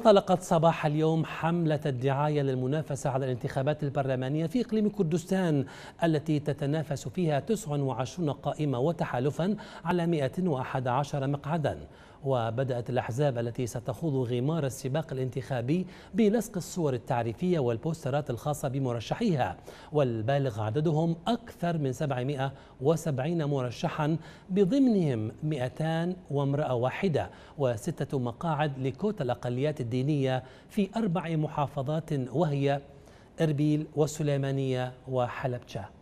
انطلقت صباح اليوم حملة الدعاية للمنافسة على الانتخابات البرلمانية في إقليم كردستان التي تتنافس فيها 29 قائمة وتحالفا على 111 مقعدا وبدأت الأحزاب التي ستخوض غمار السباق الانتخابي بلصق الصور التعريفية والبوسترات الخاصة بمرشحيها والبالغ عددهم أكثر من 770 مرشحا بضمنهم 200 وامرأة واحدة وستة مقاعد لكوتا الأقليات الدينية في أربع محافظات وهي إربيل والسليمانية وحلبجة